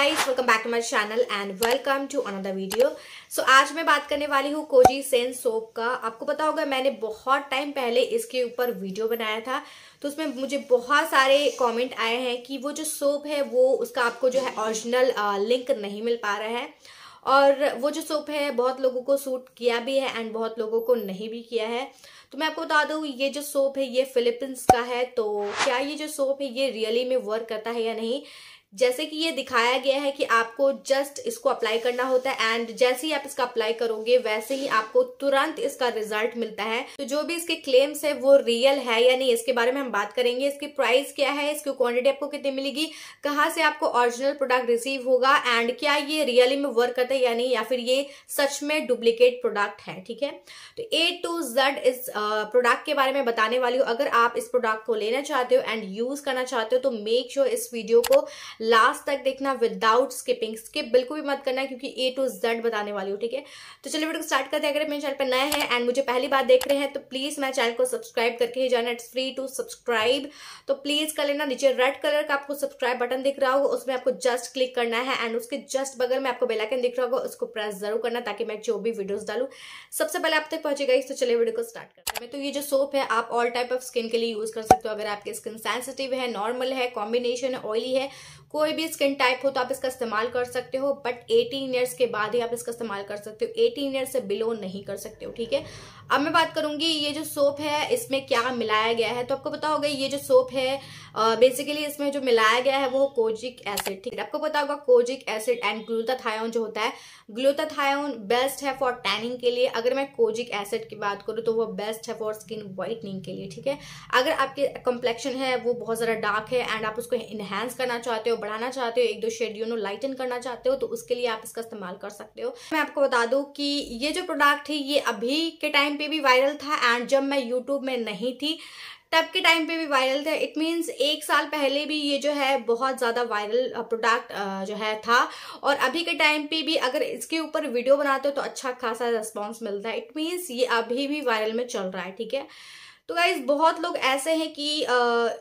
guys welcome back to my channel and welcome to another video so आज मैं बात करने वाली हूँ कोजी सेंस सोप का आपको पता होगा मैंने बहुत टाइम पहले इसके ऊपर वीडियो बनाया था तो उसमें मुझे बहुत सारे कमेंट आए हैं कि वो जो सोप है वो उसका आपको जो है ओरिजिनल लिंक नहीं मिल पा रहा है और वो जो सोप है बहुत लोगों को सूट किया भी है एंड बहुत लोगों को नहीं भी किया है तो मैं आपको बता दूँ ये जो सोप है ये फिलिपींस का है तो क्या ये जो सोप है ये रियली में वर्क करता है या नहीं जैसे कि ये दिखाया गया है कि आपको जस्ट इसको अप्लाई करना होता है एंड जैसे ही आप इसका अप्लाई करोगे वैसे ही आपको तुरंत इसका रिजल्ट मिलता है तो जो भी इसके क्लेम्स है वो रियल है या नहीं इसके बारे में हम बात करेंगे इसकी प्राइस क्या है इसकी क्वांटिटी आपको कितनी मिलेगी कहाँ से आपको ऑरिजिनल प्रोडक्ट रिसीव होगा एंड क्या ये रियली में वर्क करता है या नहीं या फिर ये सच में डुप्लीकेट प्रोडक्ट है ठीक है तो ए टू जेड इस प्रोडक्ट के बारे में बताने वाली हूँ अगर आप इस प्रोडक्ट को लेना चाहते हो एंड यूज करना चाहते हो तो मेक श्योर इस वीडियो को लास्ट तक देखना विदाउट स्किपिंग स्किप बिल्कुल भी मत करना क्योंकि ए टू जेड बताने वाली हूँ ठीक है तो चलिए वीडियो को स्टार्ट करते हैं अगर मेरे चैनल पर नए हैं एंड मुझे पहली बार देख रहे हैं तो प्लीज़ मैं चैनल को सब्सक्राइब करके ही जाना इट्स फ्री टू सब्सक्राइब तो प्लीज़ कर लेना नीचे रेड कलर का आपको सब्सक्राइब बटन दिख रहा होगा उसमें आपको जस्ट क्लिक करना है एंड उसके जस्ट बगल में आपको बेलाइकन दिख रहा होगा उसको प्रेस जरूर करना ताकि मैं जो भी वीडियोज डालू सबसे पहले आप तक पहुंचेगा इस तो चलिए वीडियो को स्टार्ट करते हैं तो ये जो सोप है आप ऑल टाइप ऑफ स्किन के लिए यूज कर सकते हो अगर आपकी स्किन सेंसिटिव है नॉर्मल है कॉम्बिनेशन है ऑयली है कोई भी स्किन टाइप हो तो आप इसका इस्तेमाल कर सकते हो बट 18 ईयर्स के बाद ही आप इसका इस्तेमाल कर सकते हो 18 ईयर्स से बिलो नहीं कर सकते हो ठीक है अब मैं बात करूंगी ये जो सोप है इसमें क्या मिलाया गया है तो आपको पता होगा ये जो सोप है बेसिकली इसमें जो मिलाया गया है वो कोजिक एसिड ठीक है आपको पता होगा कोजिक एसिड एंड ग्लूताथायोन जो होता है ग्लूताथायोन बेस्ट है फॉर टैनिंग के लिए अगर मैं कोजिक एसिड की बात करूँ तो वो बेस्ट है फॉर स्किन व्हाइटनिंग के लिए ठीक है अगर आपके कॉम्प्लेक्शन है वो बहुत ज़्यादा डार्क है एंड आप उसको इन्हेंस करना चाहते हो बढ़ाना चाहते हो एक दो शेड यू नो लाइटन करना चाहते हो तो उसके लिए आप इसका इस्तेमाल कर सकते हो मैं आपको बता दू कि ये जो प्रोडक्ट है ये अभी के टाइम पे भी वायरल था एंड जब मैं यूट्यूब में नहीं थी तब के टाइम पे भी वायरल था इट मीन्स एक साल पहले भी ये जो है बहुत ज़्यादा वायरल प्रोडक्ट जो है था और अभी के टाइम पे भी अगर इसके ऊपर वीडियो बनाते हो तो अच्छा खासा रिस्पॉन्स मिलता है इट मीन्स ये अभी भी वायरल में चल रहा है ठीक है तो गाइज बहुत लोग ऐसे हैं कि आ,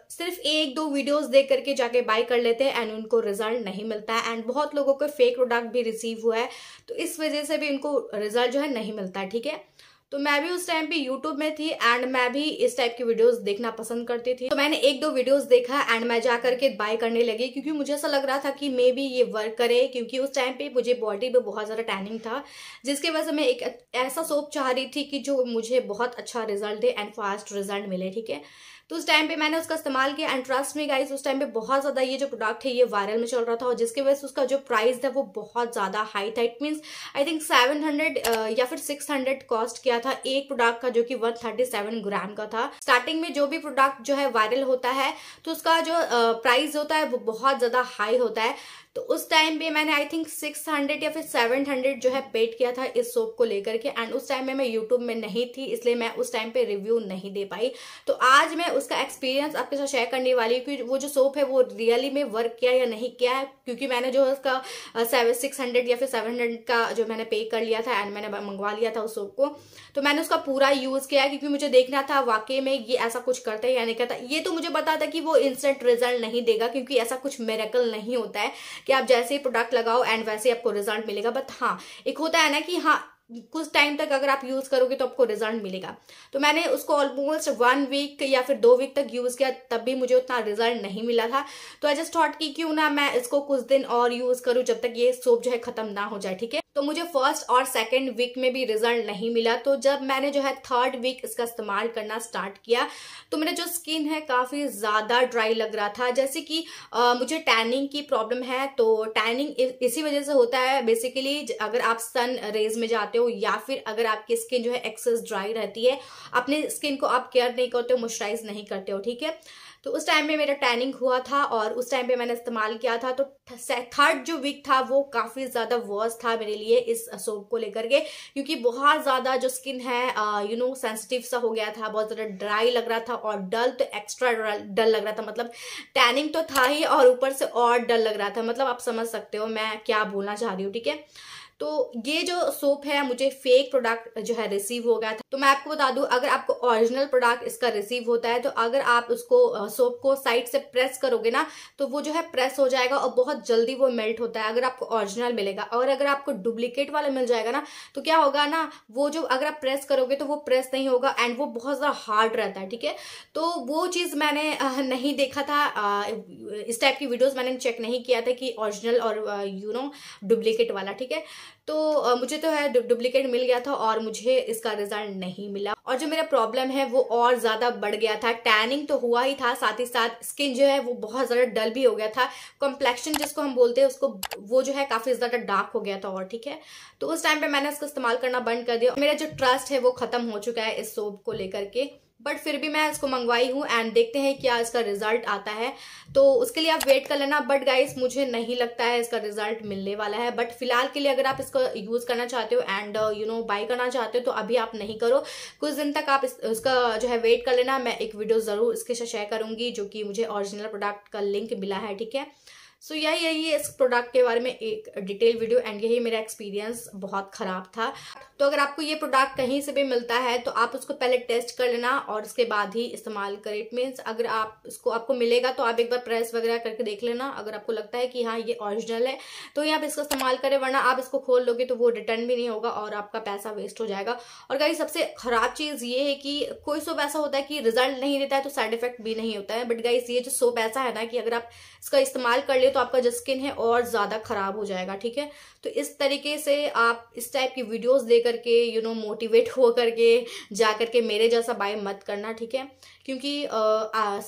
सिर्फ एक दो वीडियोस देख करके जाके बाय कर लेते हैं एंड उनको रिजल्ट नहीं मिलता है एंड बहुत लोगों को फेक प्रोडक्ट भी रिसीव हुआ है तो इस वजह से भी उनको रिजल्ट जो है नहीं मिलता ठीक है तो मैं भी उस टाइम पे यूट्यूब में थी एंड मैं भी इस टाइप की वीडियोस देखना पसंद करती थी तो मैंने एक दो वीडियोस देखा एंड मैं जा करके बाय करने लगी क्योंकि मुझे ऐसा लग रहा था कि मे भी ये वर्क करे क्योंकि उस टाइम पे मुझे बॉडी पे बहुत ज़्यादा टैनिंग था जिसकी वजह से मैं एक ऐसा सोप चाह रही थी कि जो मुझे बहुत अच्छा रिजल्ट दे एंड फास्ट रिजल्ट मिले ठीक है तो उस टाइम पे मैंने उसका इस्तेमाल किया एंड ट्रस्ट में गाइस उस टाइम पे बहुत ज़्यादा ये जो प्रोडक्ट है ये वायरल में चल रहा था और जिसकी वजह से उसका जो प्राइस था वो बहुत ज़्यादा हाई था it means I think seven hundred या फिर सिक्स हंड्रेड कॉस्ट किया गया था एक प्रोडक्ट का जो कि 137 ग्राम का था स्टार्टिंग में जो भी प्रोडक्ट जो है वायरल होता है तो उसका जो प्राइस होता है वो बहुत ज़्यादा हाई होता है तो उस टाइम पे मैंने आई थिंक सिक्स हंड्रेड या फिर सेवन हंड्रेड जो है पेड किया था इस सोप को लेकर के एंड उस टाइम में मैं यूट्यूब में नहीं थी इसलिए मैं उस टाइम पे रिव्यू नहीं दे पाई तो आज मैं उसका एक्सपीरियंस आपके साथ शेयर करने वाली हूँ कि वो जो सोप है वो रियली में वर्क किया या नहीं किया है क्योंकि मैंने जो है उसका सिक्स हंड्रेड या फिर सेवन हंड्रेड का जो मैंने पे कर लिया था एंड मैंने मंगवा लिया था उस सोप को तो मैंने उसका पूरा यूज़ किया क्योंकि मुझे देखना था वाकई में ये ऐसा कुछ करता है या नहीं करता ये तो मुझे पता था कि वो इंस्टेंट रिजल्ट नहीं देगा क्योंकि ऐसा कुछ मेरेकल नहीं होता है कि आप जैसे ही प्रोडक्ट लगाओ एंड वैसे ही आपको रिजल्ट मिलेगा बट हाँ एक होता है ना कि हाँ कुछ टाइम तक अगर आप यूज़ करोगे तो आपको रिजल्ट मिलेगा तो मैंने उसको ऑलमोस्ट वन वीक या फिर दो वीक तक यूज़ किया तब भी मुझे उतना रिजल्ट नहीं मिला था तो आई जस्ट थॉट कि क्यों ना मैं इसको कुछ दिन और यूज़ करूँ जब तक ये सोप जो है ख़त्म ना हो जाए ठीक है तो मुझे फर्स्ट और सेकेंड वीक में भी रिजल्ट नहीं मिला तो जब मैंने जो है थर्ड वीक इसका इस्तेमाल करना स्टार्ट किया तो मेरा जो स्किन है काफ़ी ज़्यादा ड्राई लग रहा था जैसे कि आ, मुझे टैनिंग की प्रॉब्लम है तो टैनिंग इसी वजह से होता है बेसिकली अगर आप सन रेज में जाते हो या फिर अगर आपकी स्किन जो है एक्सेस ड्राई रहती है अपने स्किन को आप केयर नहीं करते हो मॉइस्चराइज नहीं करते हो ठीक है तो उस टाइम पे मेरा टैनिंग हुआ था और उस टाइम पे मैंने इस्तेमाल किया था तो थर्ड जो वीक था वो काफ़ी ज़्यादा वर्स था मेरे लिए रही है इस सोप को लेकर के क्योंकि बहुत ज़्यादा जो स्किन है यू नो सेंसिटिव सा हो गया था बहुत ज़्यादा ड्राई लग रहा था और डल तो एक्स्ट्रा डल लग रहा था मतलब टैनिंग तो था ही और ऊपर से और डल लग रहा था मतलब आप समझ सकते हो मैं क्या बोलना चाह रही हूँ ठीक है तो ये जो सोप है मुझे फेक प्रोडक्ट जो है रिसीव हो गया था तो मैं आपको बता दूं अगर आपको ओरिजिनल प्रोडक्ट इसका रिसीव होता है तो अगर आप उसको सोप को साइड से प्रेस करोगे ना तो वो जो है प्रेस हो जाएगा और बहुत जल्दी वो मेल्ट होता है अगर आपको ओरिजिनल मिलेगा और अगर आपको डुप्लीकेट वाला मिल जाएगा ना तो क्या होगा ना वो जो अगर आप प्रेस करोगे तो वो प्रेस नहीं होगा एंड वो बहुत ज़्यादा हार्ड रहता है ठीक है तो वो चीज़ मैंने नहीं देखा था इस टाइप की वीडियोज़ मैंने चेक नहीं किया था कि ओरिजिनल और यू नो डुप्लीकेट वाला ठीक है तो मुझे तो है डुप्लीकेट मिल गया था और मुझे इसका रिजल्ट नहीं मिला और जो मेरा प्रॉब्लम है वो और ज़्यादा बढ़ गया था टैनिंग तो हुआ ही था साथ ही साथ स्किन जो है वो बहुत ज़्यादा डल भी हो गया था कॉम्प्लेक्शन जिसको हम बोलते हैं उसको वो जो है काफ़ी ज़्यादा डार्क हो गया था और ठीक है तो उस टाइम पर मैंने इसको इस्तेमाल करना बंद कर दिया मेरा जो ट्रस्ट है वो ख़त्म हो चुका है इस सोप को लेकर के बट फिर भी मैं इसको मंगवाई हूँ एंड देखते हैं क्या इसका रिजल्ट आता है तो उसके लिए आप वेट कर लेना बट गाइस मुझे नहीं लगता है इसका रिजल्ट मिलने वाला है बट फिलहाल के लिए अगर आप इसको यूज़ करना चाहते हो एंड यू नो बाई करना चाहते हो तो अभी आप नहीं करो कुछ दिन तक आप इस, उसका जो है वेट कर लेना मैं एक वीडियो ज़रूर इसके साथ शेयर करूंगी जो कि मुझे ऑरिजिनल प्रोडक्ट का लिंक मिला है ठीक है सो so, यही यही इस प्रोडक्ट के बारे में एक डिटेल वीडियो एंड यही मेरा एक्सपीरियंस बहुत ख़राब था तो अगर आपको ये प्रोडक्ट कहीं से भी मिलता है तो आप उसको पहले टेस्ट कर लेना और उसके बाद ही इस्तेमाल करें इट मीन्स अगर आप इसको आपको मिलेगा तो आप एक बार प्रेस वगैरह करके देख लेना अगर आपको लगता है कि हाँ ये ओरिजिनल है तो ये आप इसका इस्तेमाल करें वरना आप इसको खोल लोगे तो वो रिटर्न भी नहीं होगा और आपका पैसा वेस्ट हो जाएगा और कहीं सबसे ख़राब चीज़ ये है कि कोई सोप ऐसा होता है कि रिजल्ट नहीं देता है तो साइड इफेक्ट भी नहीं होता है बट गाइस ये जो सोप ऐसा है ना कि अगर आप इसका इस्तेमाल कर ले तो आपका जो स्किन है और ज़्यादा खराब हो जाएगा ठीक है तो इस तरीके से आप इस टाइप की वीडियोस दे करके यू नो मोटिवेट हो करके जा करके मेरे जैसा बाय मत करना ठीक है क्योंकि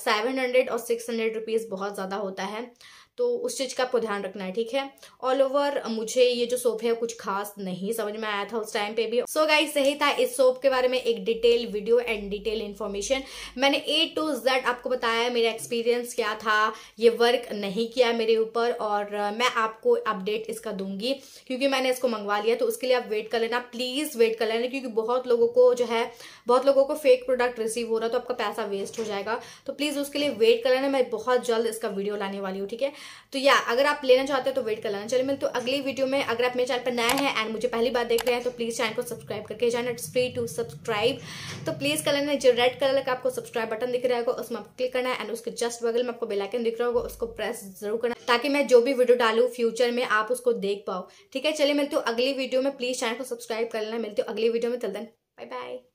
सेवन हंड्रेड और सिक्स हंड्रेड रुपीज़ बहुत ज़्यादा होता है तो उस चीज़ का आपको ध्यान रखना है ठीक है ऑल ओवर मुझे ये जो सोप है कुछ खास नहीं समझ में आया था उस टाइम पे भी सो गाइस सही था इस सोप के बारे में एक detail video and detail information मैंने ए टू जेड आपको बताया मेरा एक्सपीरियंस क्या था ये वर्क नहीं किया मेरे ऊपर और मैं आपको अपडेट इसका दूंगी क्योंकि मैंने इसको मंगवा लिया तो उसके लिए आप वेट कर लेना प्लीज़ वेट कर लेना क्योंकि बहुत लोगों को जो है बहुत लोगों को फेक प्रोडक्ट रिसीव हो रहा तो आपका पैसा वेस्ट हो जाएगा तो प्लीज़ उसके लिए वेट कर लेना मैं बहुत जल्द इसका वीडियो लाने वाली हूँ ठीक है तो या अगर आप लेना चाहते हो तो वेट कर लेना चलिए मिलते तो अगली वीडियो में अगर आप मेरे चैनल पर नया है एंड मुझे पहली बार देख रहे हैं तो प्लीज़ चैनल को सब्सक्राइब करके जाना इट्स फ्री टू सब्सक्राइब तो प्लीज़ कर लेना जो रेड कलर का आपको सब्सक्राइब बटन दिख रहा होगा उसमें आपको क्लिक करना है एंड उसके जस्ट बगल में आपको बेलाइकन दिख रहा होगा उसको प्रेस जरूर करना ताकि मैं जो भी वीडियो डालू फ्यूचर में आप उसको देख पाओ ठीक है चलिए मिलते हो अगली वीडियो में प्लीज़ चैनल को सब्सक्राइब कर लेना मिलती हूँ अगली वीडियो में चल देन बाय बाय